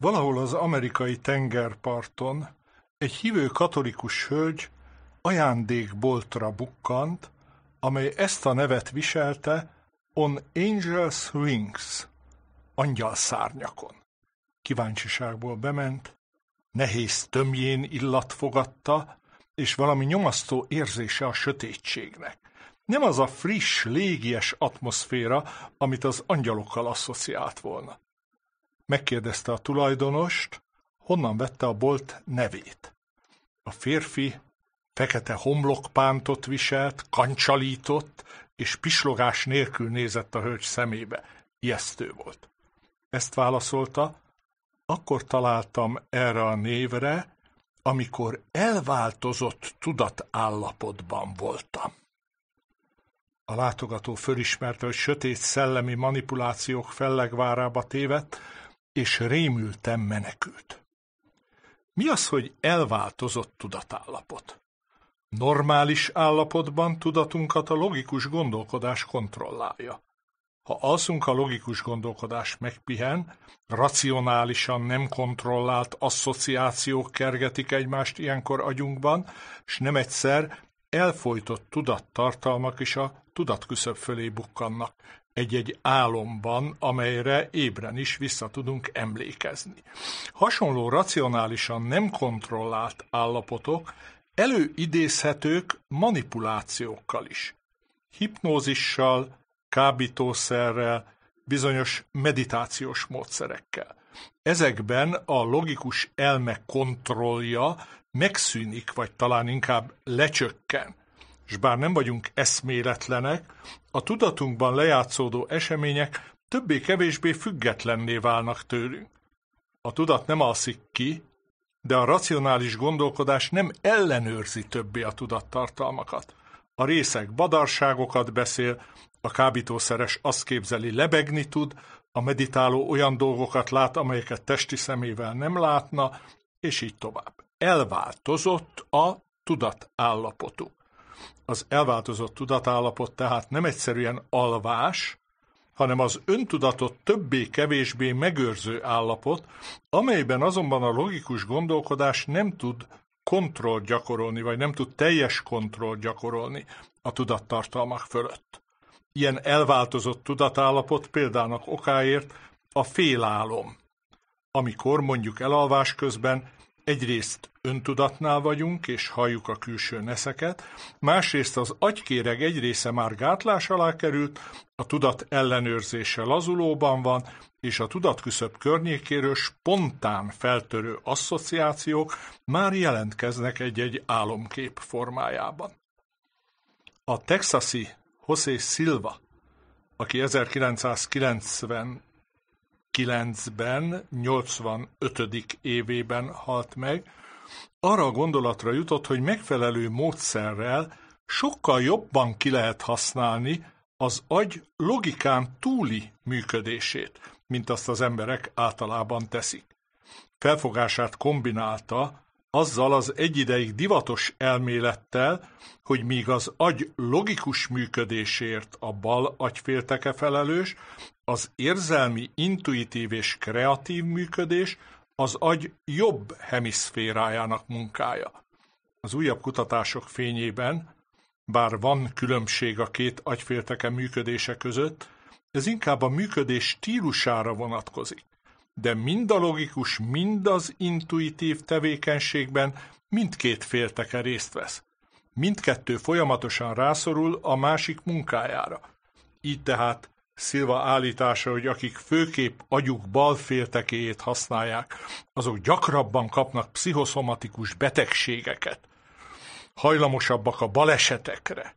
Valahol az amerikai tengerparton egy hívő katolikus hölgy ajándékboltra bukkant, amely ezt a nevet viselte On Angel's Wings, angyal szárnyakon. Kíváncsiságból bement, nehéz tömjén illat fogadta, és valami nyomasztó érzése a sötétségnek. Nem az a friss, légies atmoszféra, amit az angyalokkal asszociált volna. Megkérdezte a tulajdonost, honnan vette a bolt nevét. A férfi fekete homlokpántot viselt, kancsalított, és pislogás nélkül nézett a hölgy szemébe. Ijesztő volt. Ezt válaszolta, akkor találtam erre a névre, amikor elváltozott tudatállapotban voltam. A látogató fölismerte, hogy sötét szellemi manipulációk fellegvárába tévedt, és rémültem menekült. Mi az, hogy elváltozott tudatállapot? Normális állapotban tudatunkat a logikus gondolkodás kontrollálja. Ha alszunk a logikus gondolkodás megpihen, racionálisan nem kontrollált asszociációk kergetik egymást ilyenkor agyunkban, s nem egyszer elfolytott tudattartalmak is a tudatküszöb fölé bukkannak, egy-egy álomban, amelyre ébren is vissza tudunk emlékezni. Hasonló racionálisan nem kontrollált állapotok előidézhetők manipulációkkal is. Hipnózissal, kábítószerrel, bizonyos meditációs módszerekkel. Ezekben a logikus elme kontrollja megszűnik, vagy talán inkább lecsökken s bár nem vagyunk eszméletlenek, a tudatunkban lejátszódó események többé-kevésbé függetlenné válnak tőlünk. A tudat nem alszik ki, de a racionális gondolkodás nem ellenőrzi többé a tudattartalmakat. A részek badarságokat beszél, a kábítószeres azt képzeli, lebegni tud, a meditáló olyan dolgokat lát, amelyeket testi szemével nem látna, és így tovább. Elváltozott a tudatállapotunk. Az elváltozott tudatállapot tehát nem egyszerűen alvás, hanem az öntudatot többé-kevésbé megőrző állapot, amelyben azonban a logikus gondolkodás nem tud kontroll gyakorolni, vagy nem tud teljes kontroll gyakorolni a tudattartalmak fölött. Ilyen elváltozott tudatállapot példának okáért a félálom, amikor mondjuk elalvás közben egyrészt öntudatnál vagyunk, és halljuk a külső neszeket, másrészt az agykéreg egy része már gátlás alá került, a tudat ellenőrzése lazulóban van, és a tudatküszöb környékéről spontán feltörő asszociációk már jelentkeznek egy-egy álomkép formájában. A texasi José Silva, aki 1990 ben 85. évében halt meg, arra a gondolatra jutott, hogy megfelelő módszerrel sokkal jobban ki lehet használni az agy logikán túli működését, mint azt az emberek általában teszik. Felfogását kombinálta azzal az egyideig divatos elmélettel, hogy míg az agy logikus működésért a bal agyfélteke felelős, az érzelmi, intuitív és kreatív működés az agy jobb hemiszférájának munkája. Az újabb kutatások fényében, bár van különbség a két agyfélteke működése között, ez inkább a működés stílusára vonatkozik. De mind a logikus, mind az intuitív tevékenységben mindkét félteke részt vesz. Mindkettő folyamatosan rászorul a másik munkájára. Így tehát Szilva állítása, hogy akik főképp agyuk balféltekéjét használják, azok gyakrabban kapnak pszichoszomatikus betegségeket, hajlamosabbak a balesetekre,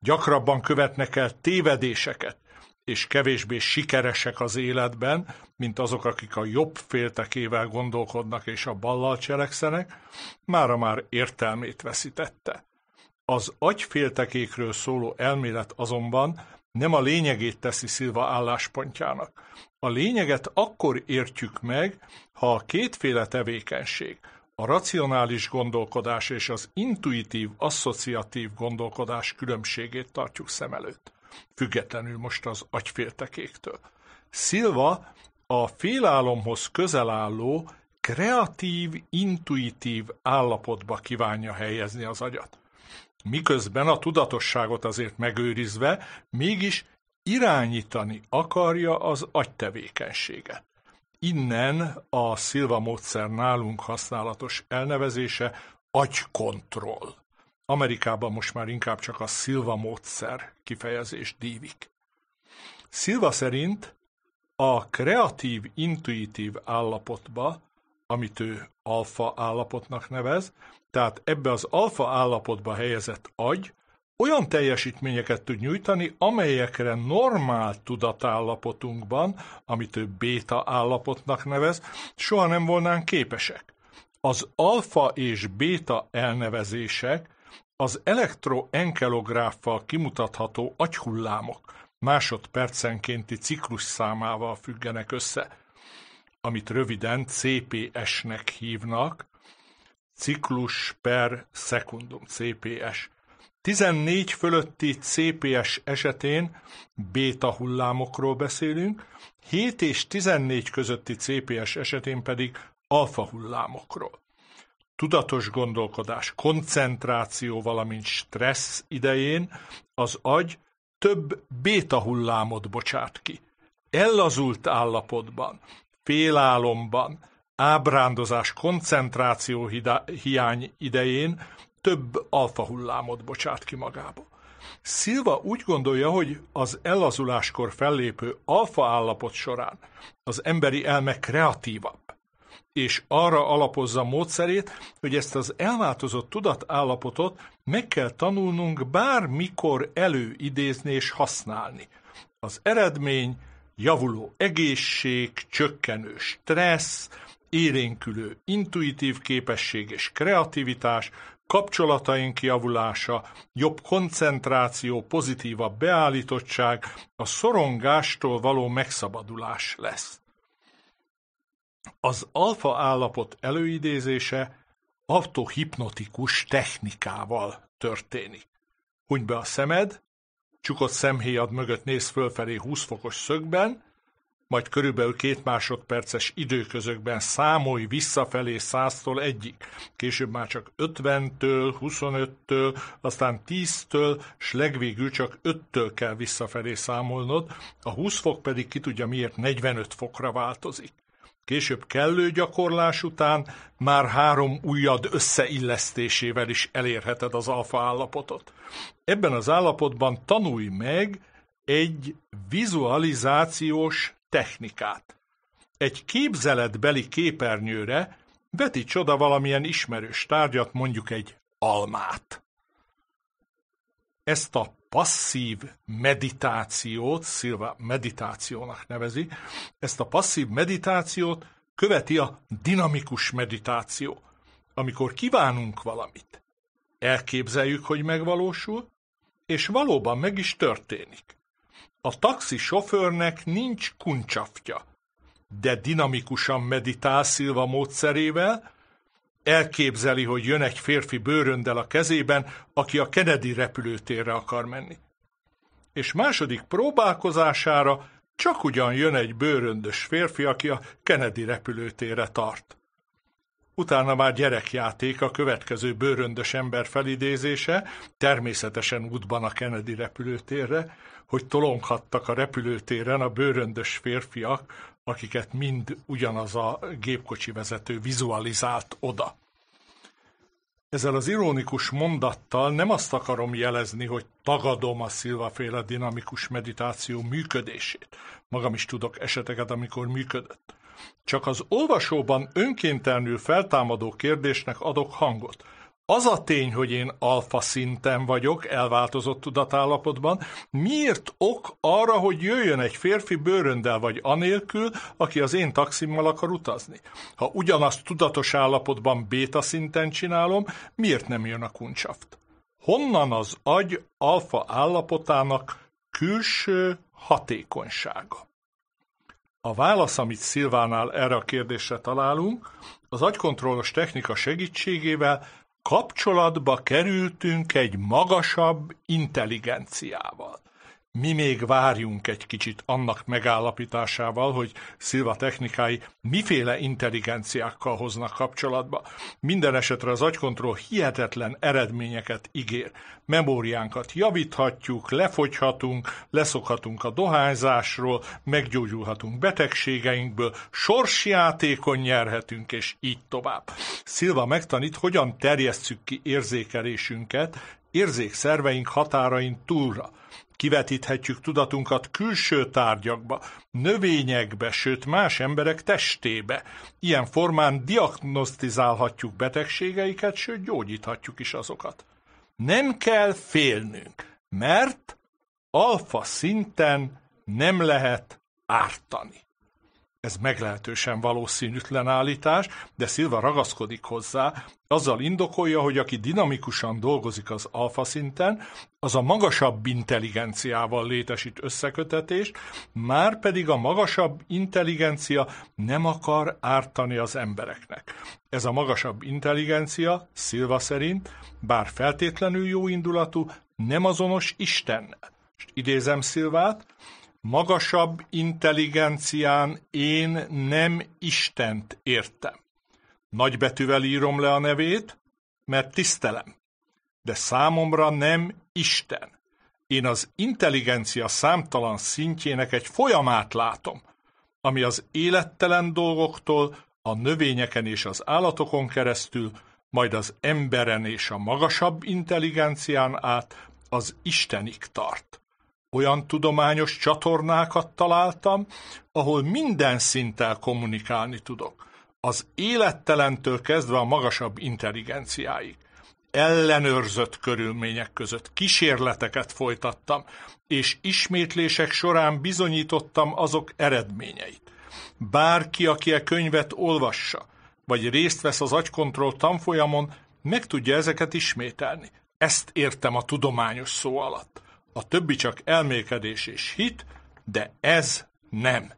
gyakrabban követnek el tévedéseket, és kevésbé sikeresek az életben, mint azok, akik a jobb féltekével gondolkodnak és a ballal cselekszenek, mára már értelmét veszítette. Az agyféltekékről szóló elmélet azonban nem a lényegét teszi Szilva álláspontjának. A lényeget akkor értjük meg, ha a kétféle tevékenység, a racionális gondolkodás és az intuitív, asszociatív gondolkodás különbségét tartjuk szem előtt, függetlenül most az agyféltekéktől. Szilva a félálomhoz közel álló kreatív, intuitív állapotba kívánja helyezni az agyat miközben a tudatosságot azért megőrizve, mégis irányítani akarja az agytevékenységet. Innen a Szilva módszer nálunk használatos elnevezése agykontroll. Amerikában most már inkább csak a Szilva módszer kifejezés dívik. Szilva szerint a kreatív, intuitív állapotba amit ő alfa állapotnak nevez, tehát ebbe az alfa állapotba helyezett agy olyan teljesítményeket tud nyújtani, amelyekre normál tudatállapotunkban, amit ő béta állapotnak nevez, soha nem volnánk képesek. Az alfa és béta elnevezések az elektroenkelográffal kimutatható agyhullámok másodpercenkénti ciklus számával függenek össze amit röviden CPS-nek hívnak, ciklus per szekundum, CPS. 14 fölötti CPS esetén béta hullámokról beszélünk, 7 és 14 közötti CPS esetén pedig alfa hullámokról. Tudatos gondolkodás, koncentráció, valamint stressz idején az agy több béta hullámot bocsát ki. Ellazult állapotban, félálomban, ábrándozás, koncentráció hiány idején több alfa hullámot bocsát ki magába. Szilva úgy gondolja, hogy az ellazuláskor fellépő alfa állapot során az emberi elme kreatívabb, és arra alapozza módszerét, hogy ezt az elváltozott tudatállapotot meg kell tanulnunk bármikor előidézni és használni. Az eredmény javuló egészség, csökkenő stressz, érénkülő intuitív képesség és kreativitás, kapcsolataink javulása, jobb koncentráció, pozitívabb beállítottság, a szorongástól való megszabadulás lesz. Az alfa állapot előidézése autohipnotikus technikával történik. Huny be a szemed, Csukott szemhéjad mögött néz fölfelé 20 fokos szögben, majd körülbelül két másodperces időközökben számolj visszafelé 100-tól egyik, később már csak 50-től, 25-től, aztán 10-től, s legvégül csak 5-től kell visszafelé számolnod, a 20 fok pedig ki tudja miért 45 fokra változik. Később kellő gyakorlás után már három ujjad összeillesztésével is elérheted az alfa állapotot. Ebben az állapotban tanulj meg egy vizualizációs technikát. Egy képzeletbeli képernyőre vetíts oda valamilyen ismerős tárgyat, mondjuk egy almát ezt a passzív meditációt, Szilva meditációnak nevezi, ezt a passzív meditációt követi a dinamikus meditáció. Amikor kívánunk valamit, elképzeljük, hogy megvalósul, és valóban meg is történik. A taxi sofőrnek nincs kuncsaftja, de dinamikusan meditál Szilva módszerével, Elképzeli, hogy jön egy férfi bőröndel a kezében, aki a Kennedy repülőtérre akar menni. És második próbálkozására csak ugyan jön egy bőröndös férfi, aki a Kennedy repülőtérre tart. Utána már gyerekjáték a következő bőröndös ember felidézése, természetesen útban a Kennedy repülőtérre, hogy tolonghattak a repülőtéren a bőröndös férfiak akiket mind ugyanaz a gépkocsi vezető vizualizált oda. Ezzel az ironikus mondattal nem azt akarom jelezni, hogy tagadom a szilvaféle dinamikus meditáció működését. Magam is tudok eseteket, amikor működött. Csak az olvasóban önkéntelnül feltámadó kérdésnek adok hangot – az a tény, hogy én alfa szinten vagyok, elváltozott tudatállapotban, miért ok arra, hogy jöjjön egy férfi bőröndel vagy anélkül, aki az én taximmal akar utazni? Ha ugyanazt tudatos állapotban béta szinten csinálom, miért nem jön a kuncsaft? Honnan az agy alfa állapotának külső hatékonysága? A válasz, amit Szilvánál erre a kérdésre találunk, az agykontrollos technika segítségével kapcsolatba kerültünk egy magasabb intelligenciával mi még várjunk egy kicsit annak megállapításával, hogy szilva technikái miféle intelligenciákkal hoznak kapcsolatba. Minden esetre az agykontroll hihetetlen eredményeket ígér. Memóriánkat javíthatjuk, lefogyhatunk, leszokhatunk a dohányzásról, meggyógyulhatunk betegségeinkből, sorsjátékon nyerhetünk, és így tovább. Szilva megtanít, hogyan terjesszük ki érzékelésünket, érzékszerveink határain túlra. Kivetíthetjük tudatunkat külső tárgyakba, növényekbe, sőt más emberek testébe. Ilyen formán diagnosztizálhatjuk betegségeiket, sőt gyógyíthatjuk is azokat. Nem kell félnünk, mert alfa szinten nem lehet ártani. Ez meglehetősen valószínűtlen állítás, de Silva ragaszkodik hozzá, azzal indokolja, hogy aki dinamikusan dolgozik az alfa szinten, az a magasabb intelligenciával létesít összekötetést, már pedig a magasabb intelligencia nem akar ártani az embereknek. Ez a magasabb intelligencia, Silva szerint, bár feltétlenül jó indulatú, nem azonos Istennel. És idézem Szilvát, magasabb intelligencián én nem Istent értem. Nagybetűvel írom le a nevét, mert tisztelem, de számomra nem Isten. Én az intelligencia számtalan szintjének egy folyamát látom, ami az élettelen dolgoktól, a növényeken és az állatokon keresztül, majd az emberen és a magasabb intelligencián át az Istenig tart olyan tudományos csatornákat találtam, ahol minden szinttel kommunikálni tudok. Az élettelentől kezdve a magasabb intelligenciáig. Ellenőrzött körülmények között kísérleteket folytattam, és ismétlések során bizonyítottam azok eredményeit. Bárki, aki a e könyvet olvassa, vagy részt vesz az agykontroll tanfolyamon, meg tudja ezeket ismételni. Ezt értem a tudományos szó alatt a többi csak elmélkedés és hit, de ez nem.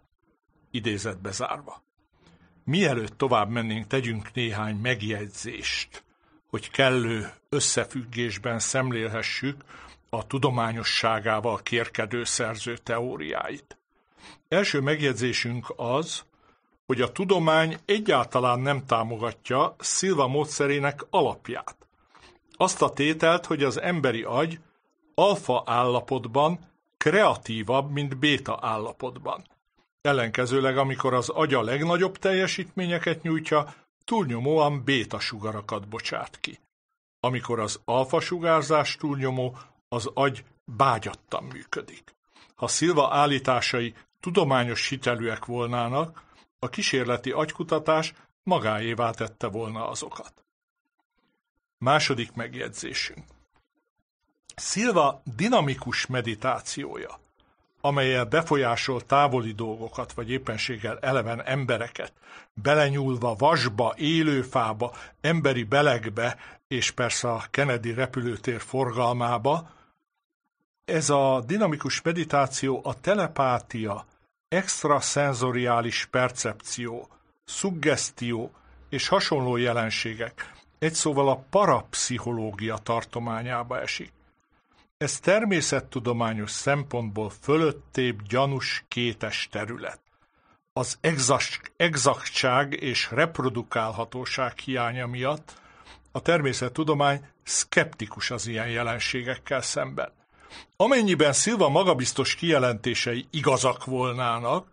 Idézetbe zárva. Mielőtt tovább mennénk, tegyünk néhány megjegyzést, hogy kellő összefüggésben szemlélhessük a tudományosságával kérkedő szerző teóriáit. Első megjegyzésünk az, hogy a tudomány egyáltalán nem támogatja Szilva módszerének alapját. Azt a tételt, hogy az emberi agy alfa állapotban kreatívabb, mint béta állapotban. Ellenkezőleg, amikor az agya legnagyobb teljesítményeket nyújtja, túlnyomóan béta sugarakat bocsát ki. Amikor az alfa sugárzás túlnyomó, az agy bágyattan működik. Ha Szilva állításai tudományos hitelűek volnának, a kísérleti agykutatás magáévá tette volna azokat. Második megjegyzésünk. Szilva dinamikus meditációja, amelyel befolyásol távoli dolgokat, vagy éppenséggel eleven embereket, belenyúlva vasba, élőfába, emberi belegbe, és persze a Kennedy repülőtér forgalmába, ez a dinamikus meditáció a telepátia, extraszenzoriális percepció, szuggesztió és hasonló jelenségek, egy szóval a parapszichológia tartományába esik. Ez természettudományos szempontból fölöttébb gyanús kétes terület. Az exaktság és reprodukálhatóság hiánya miatt a természettudomány szkeptikus az ilyen jelenségekkel szemben. Amennyiben Szilva magabiztos kijelentései igazak volnának,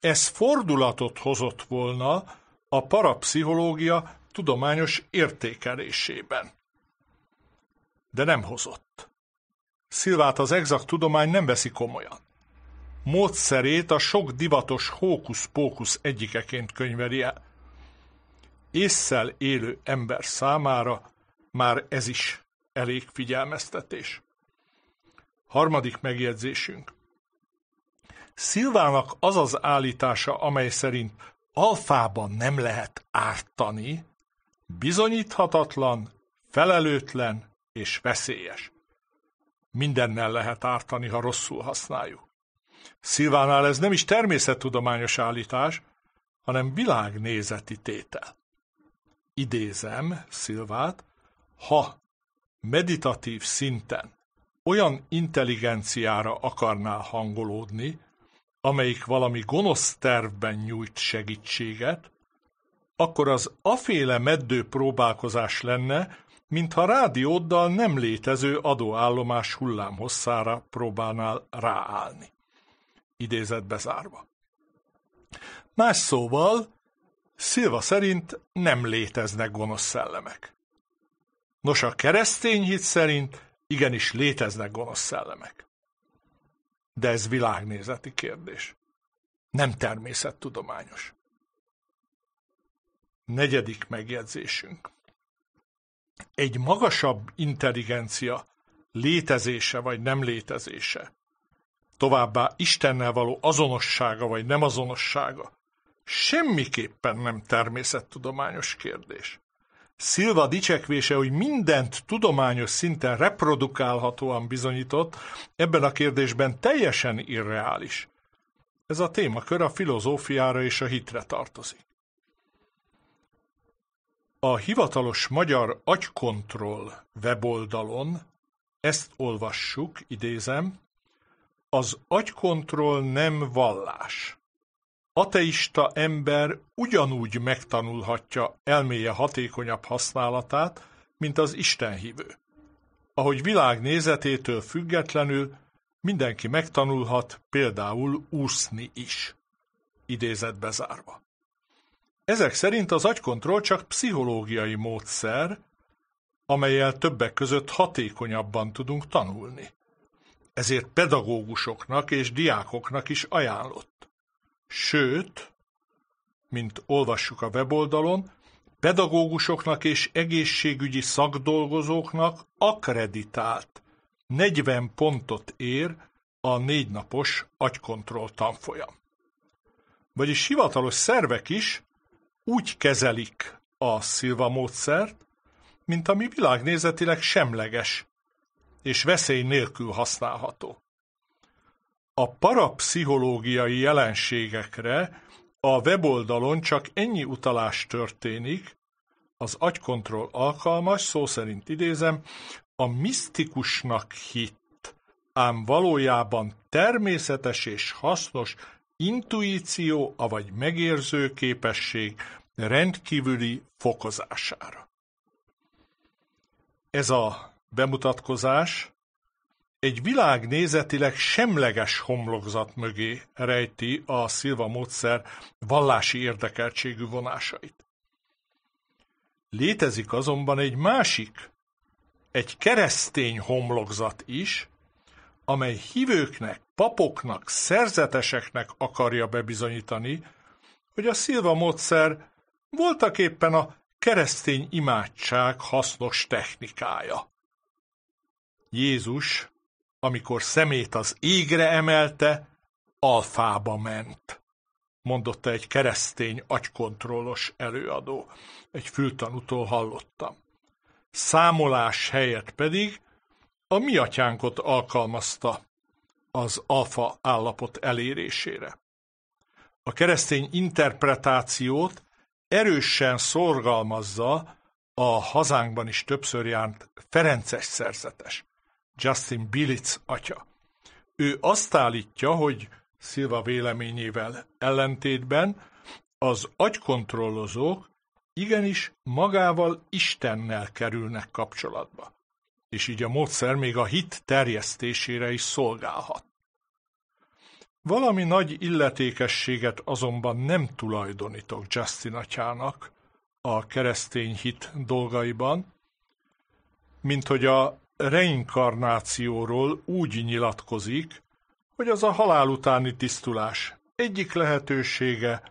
ez fordulatot hozott volna a parapszichológia tudományos értékelésében. De nem hozott. Szilvát az exakt tudomány nem veszi komolyan. Módszerét a sok divatos hókusz-pókusz egyikeként könyveli el. Ésszel élő ember számára már ez is elég figyelmeztetés. Harmadik megjegyzésünk. Szilvának az az állítása, amely szerint alfában nem lehet ártani, bizonyíthatatlan, felelőtlen és veszélyes. Mindennel lehet ártani, ha rosszul használjuk. Szilvánál ez nem is természettudományos állítás, hanem világnézeti tétel. Idézem Szilvát, ha meditatív szinten olyan intelligenciára akarnál hangolódni, amelyik valami gonosz tervben nyújt segítséget, akkor az aféle meddő próbálkozás lenne, mintha rádióddal nem létező adóállomás hosszára próbálnál ráállni. Idézet bezárva. Más szóval, Szilva szerint nem léteznek gonosz szellemek. Nos, a keresztény hit szerint igenis léteznek gonosz szellemek. De ez világnézeti kérdés. Nem természettudományos. Negyedik megjegyzésünk egy magasabb intelligencia létezése vagy nem létezése, továbbá Istennel való azonossága vagy nem azonossága semmiképpen nem természettudományos kérdés. Szilva dicsekvése, hogy mindent tudományos szinten reprodukálhatóan bizonyított, ebben a kérdésben teljesen irreális. Ez a témakör a filozófiára és a hitre tartozik. A hivatalos magyar agykontroll weboldalon ezt olvassuk, idézem, az agykontroll nem vallás. Ateista ember ugyanúgy megtanulhatja elméje hatékonyabb használatát, mint az istenhívő. Ahogy nézetétől függetlenül mindenki megtanulhat például úszni is. Idézet bezárva. Ezek szerint az agykontroll csak pszichológiai módszer, amelyel többek között hatékonyabban tudunk tanulni. Ezért pedagógusoknak és diákoknak is ajánlott. Sőt, mint olvassuk a weboldalon, pedagógusoknak és egészségügyi szakdolgozóknak akreditált 40 pontot ér a négynapos agykontroll tanfolyam. Vagyis hivatalos szervek is úgy kezelik a szilva módszert, mint ami világnézetileg semleges és veszély nélkül használható. A parapszichológiai jelenségekre a weboldalon csak ennyi utalás történik, az agykontroll alkalmas, szó szerint idézem, a misztikusnak hitt, ám valójában természetes és hasznos intuíció, avagy megérző képesség, rendkívüli fokozására. Ez a bemutatkozás egy világnézetileg semleges homlokzat mögé rejti a szilva módszer vallási érdekeltségű vonásait. Létezik azonban egy másik, egy keresztény homlokzat is, amely hívőknek, papoknak, szerzeteseknek akarja bebizonyítani, hogy a szilva módszer voltak éppen a keresztény imádság hasznos technikája. Jézus, amikor szemét az égre emelte, alfába ment, mondotta egy keresztény agykontrollos előadó. Egy fültanútól hallottam. Számolás helyett pedig a mi atyánkot alkalmazta az alfa állapot elérésére. A keresztény interpretációt erősen szorgalmazza a hazánkban is többször járt Ferences szerzetes, Justin Bilitz atya. Ő azt állítja, hogy Szilva véleményével ellentétben az agykontrollozók igenis magával Istennel kerülnek kapcsolatba, és így a módszer még a hit terjesztésére is szolgálhat. Valami nagy illetékességet azonban nem tulajdonítok Justin atyának a keresztény hit dolgaiban, mint hogy a reinkarnációról úgy nyilatkozik, hogy az a halál utáni tisztulás egyik lehetősége,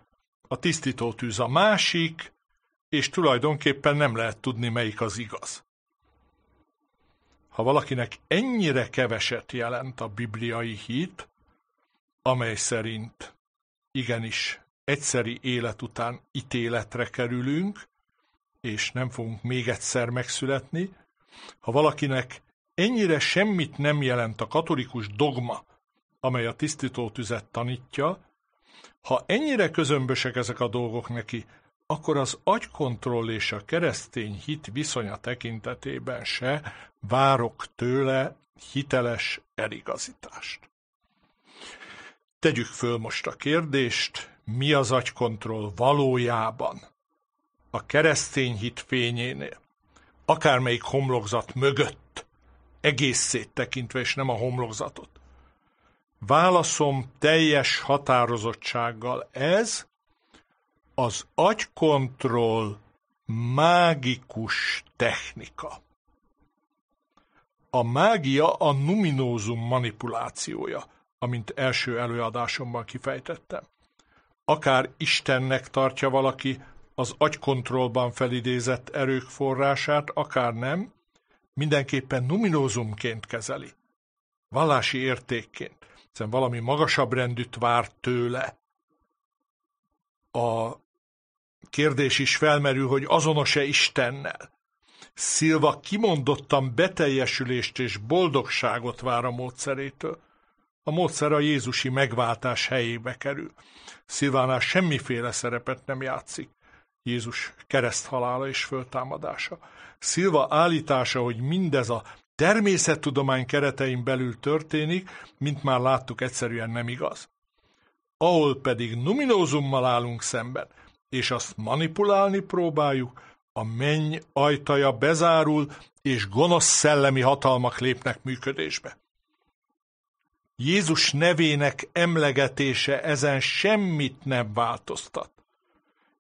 a tisztító tűz a másik, és tulajdonképpen nem lehet tudni, melyik az igaz. Ha valakinek ennyire keveset jelent a bibliai hit, amely szerint igenis egyszeri élet után ítéletre kerülünk, és nem fogunk még egyszer megszületni, ha valakinek ennyire semmit nem jelent a katolikus dogma, amely a tisztító tüzet tanítja, ha ennyire közömbösek ezek a dolgok neki, akkor az agykontroll és a keresztény hit viszonya tekintetében se várok tőle hiteles eligazítást. Tegyük föl most a kérdést, mi az agykontroll valójában a keresztény hit fényénél, akármelyik homlokzat mögött, egészét tekintve, és nem a homlokzatot. Válaszom teljes határozottsággal ez, az agykontroll mágikus technika. A mágia a numinózum manipulációja – amint első előadásomban kifejtettem. Akár Istennek tartja valaki az agykontrollban felidézett erők forrását, akár nem, mindenképpen numinózumként kezeli, vallási értékként, hiszen valami magasabb rendűt vár tőle. A kérdés is felmerül, hogy azonos-e Istennel. Szilva kimondottan beteljesülést és boldogságot vár a módszerétől. A módszer a Jézusi megváltás helyébe kerül. Szilvánás semmiféle szerepet nem játszik. Jézus kereszthalála és föltámadása. Szilva állítása, hogy mindez a természettudomány keretein belül történik, mint már láttuk, egyszerűen nem igaz. Ahol pedig numinózummal állunk szemben, és azt manipulálni próbáljuk, a menny ajtaja bezárul, és gonosz szellemi hatalmak lépnek működésbe. Jézus nevének emlegetése ezen semmit nem változtat.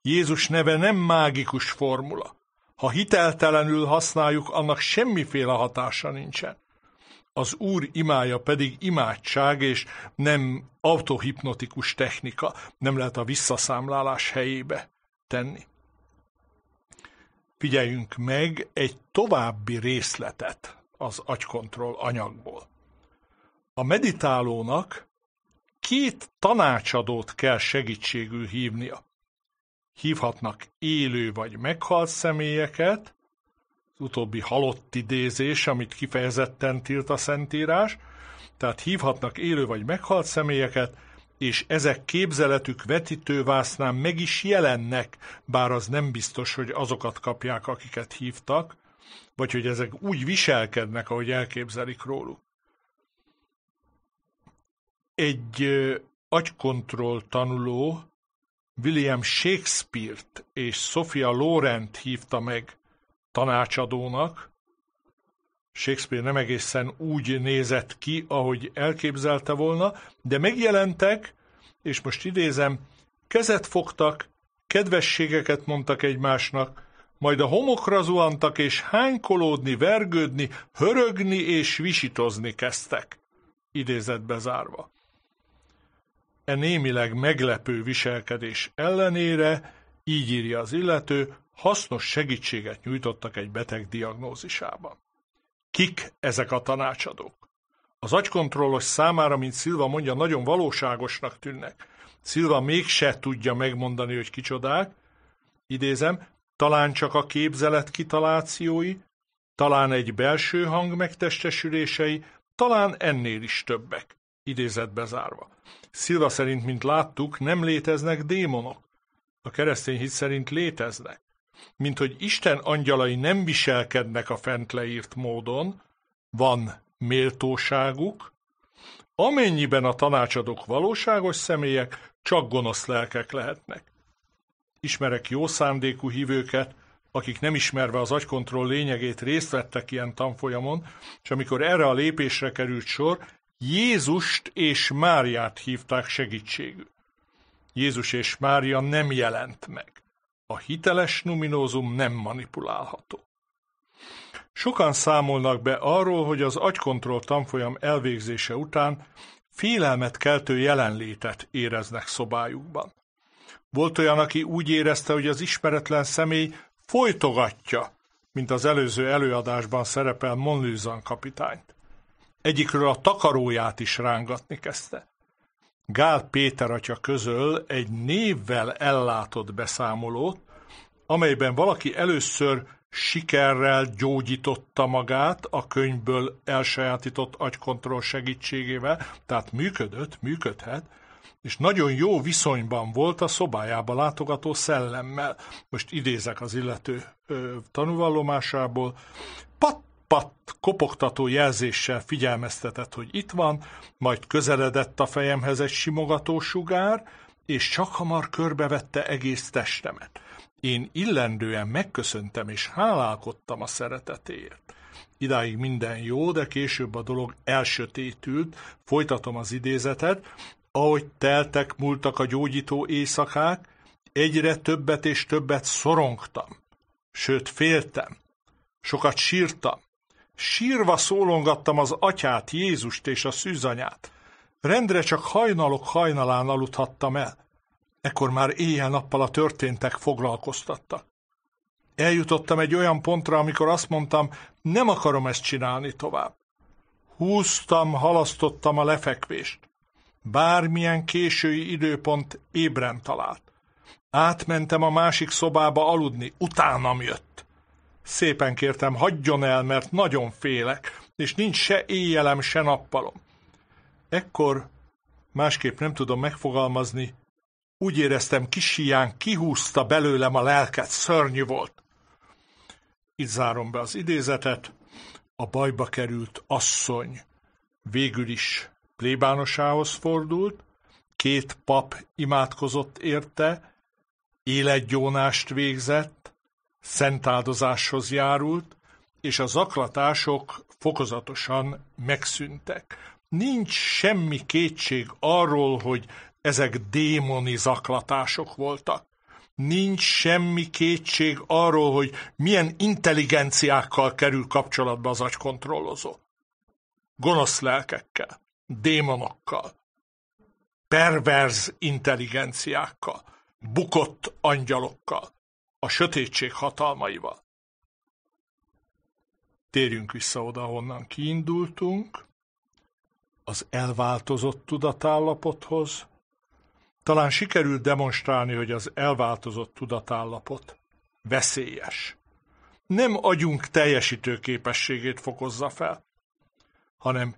Jézus neve nem mágikus formula. Ha hiteltelenül használjuk, annak semmiféle hatása nincsen. Az Úr imája pedig imádság és nem autohipnotikus technika, nem lehet a visszaszámlálás helyébe tenni. Figyeljünk meg egy további részletet az agykontroll anyagból a meditálónak két tanácsadót kell segítségül hívnia. Hívhatnak élő vagy meghalt személyeket, az utóbbi halott idézés, amit kifejezetten tilt a Szentírás, tehát hívhatnak élő vagy meghalt személyeket, és ezek képzeletük vetítővásznán meg is jelennek, bár az nem biztos, hogy azokat kapják, akiket hívtak, vagy hogy ezek úgy viselkednek, ahogy elképzelik róluk. Egy agykontroll tanuló William Shakespeare-t és Sophia Laurent hívta meg tanácsadónak. Shakespeare nem egészen úgy nézett ki, ahogy elképzelte volna, de megjelentek, és most idézem, kezet fogtak, kedvességeket mondtak egymásnak, majd a homokra zuhantak, és hánykolódni, vergődni, hörögni és visítozni kezdtek. Idézet bezárva. E némileg meglepő viselkedés ellenére, így írja az illető, hasznos segítséget nyújtottak egy beteg diagnózisában. Kik ezek a tanácsadók? Az agykontrollos számára, mint Szilva mondja, nagyon valóságosnak tűnnek. Szilva mégse tudja megmondani, hogy kicsodák. Idézem, talán csak a képzelet kitalációi, talán egy belső hang megtestesülései, talán ennél is többek idézetbe zárva. Szilva szerint, mint láttuk, nem léteznek démonok. A keresztény hit szerint léteznek. Mint hogy Isten angyalai nem viselkednek a fent leírt módon, van méltóságuk, amennyiben a tanácsadók valóságos személyek, csak gonosz lelkek lehetnek. Ismerek jó szándékú hívőket, akik nem ismerve az agykontroll lényegét részt vettek ilyen tanfolyamon, és amikor erre a lépésre került sor, Jézust és Máriát hívták segítségül. Jézus és Mária nem jelent meg. A hiteles numinózum nem manipulálható. Sokan számolnak be arról, hogy az agykontroll tanfolyam elvégzése után félelmet keltő jelenlétet éreznek szobájukban. Volt olyan, aki úgy érezte, hogy az ismeretlen személy folytogatja, mint az előző előadásban szerepel Monlőzan kapitányt. Egyikről a takaróját is rángatni kezdte. Gál Péter atya közöl egy névvel ellátott beszámolót, amelyben valaki először sikerrel gyógyította magát a könyvből elsajátított agykontroll segítségével, tehát működött, működhet, és nagyon jó viszonyban volt a szobájába látogató szellemmel. Most idézek az illető ö, tanúvallomásából. Pat pat, kopogtató jelzéssel figyelmeztetett, hogy itt van, majd közeledett a fejemhez egy simogató sugár, és csak hamar körbevette egész testemet. Én illendően megköszöntem és hálálkodtam a szeretetéért. Idáig minden jó, de később a dolog elsötétült, folytatom az idézetet, ahogy teltek, múltak a gyógyító éjszakák, egyre többet és többet szorongtam, sőt féltem, sokat sírtam, Sírva szólongattam az atyát, Jézust és a szűzanyát. Rendre csak hajnalok hajnalán aludhattam el. Ekkor már éjjel-nappal a történtek foglalkoztattak. Eljutottam egy olyan pontra, amikor azt mondtam, nem akarom ezt csinálni tovább. Húztam, halasztottam a lefekvést. Bármilyen késői időpont ébren talált. Átmentem a másik szobába aludni, utánam jött. Szépen kértem, hagyjon el, mert nagyon félek, és nincs se éjjelem, se nappalom. Ekkor, másképp nem tudom megfogalmazni, úgy éreztem, kis hián kihúzta belőlem a lelket, szörnyű volt. Itt zárom be az idézetet. A bajba került asszony végül is plébánosához fordult, két pap imádkozott érte, életgyónást végzett, szentáldozáshoz járult, és a zaklatások fokozatosan megszűntek. Nincs semmi kétség arról, hogy ezek démoni zaklatások voltak. Nincs semmi kétség arról, hogy milyen intelligenciákkal kerül kapcsolatba az agykontrollozó. Gonosz lelkekkel, démonokkal, perverz intelligenciákkal, bukott angyalokkal a sötétség hatalmaival. Térjünk vissza oda, honnan kiindultunk, az elváltozott tudatállapothoz. Talán sikerül demonstrálni, hogy az elváltozott tudatállapot veszélyes. Nem agyunk teljesítő képességét fokozza fel, hanem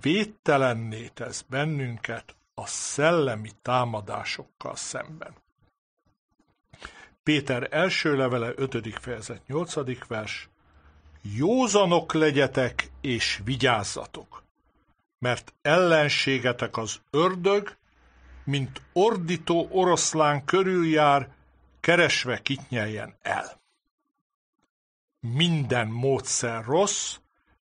védtelenné tesz bennünket a szellemi támadásokkal szemben. Péter első levele, 5. fejezet, 8. vers. Józanok legyetek és vigyázzatok, mert ellenségetek az ördög, mint ordító oroszlán körüljár, keresve kitnyeljen el. Minden módszer rossz,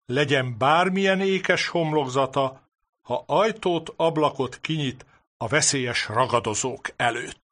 legyen bármilyen ékes homlokzata, ha ajtót, ablakot kinyit a veszélyes ragadozók előtt.